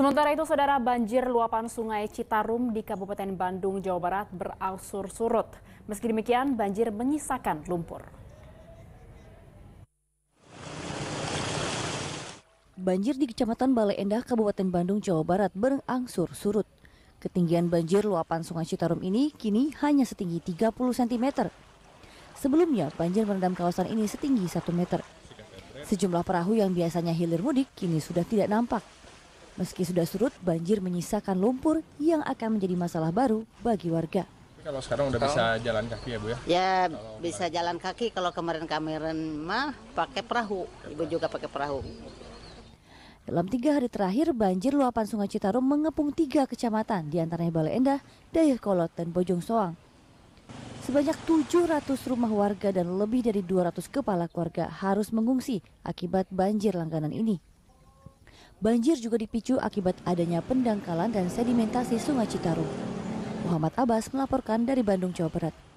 Sementara itu, saudara banjir luapan sungai Citarum di Kabupaten Bandung, Jawa Barat berangsur surut. Meski demikian, banjir menyisakan lumpur. Banjir di Kecamatan Balai Endah, Kabupaten Bandung, Jawa Barat berangsur surut. Ketinggian banjir luapan sungai Citarum ini kini hanya setinggi 30 cm. Sebelumnya, banjir merendam kawasan ini setinggi 1 meter. Sejumlah perahu yang biasanya hilir mudik kini sudah tidak nampak. Meski sudah surut, banjir menyisakan lumpur yang akan menjadi masalah baru bagi warga. Kalau sekarang udah bisa jalan kaki ya Bu ya? Ya kalau bisa kemarin. jalan kaki kalau kemarin-kemarin mah pakai perahu. Ibu juga pakai perahu. Dalam tiga hari terakhir, banjir luapan sungai Citarum mengepung tiga kecamatan, diantaranya Balai Endah, Kolot, dan Bojong Soang. Sebanyak 700 rumah warga dan lebih dari 200 kepala keluarga harus mengungsi akibat banjir langganan ini. Banjir juga dipicu akibat adanya pendangkalan dan sedimentasi Sungai Citarum. Muhammad Abbas melaporkan dari Bandung, Jawa Barat.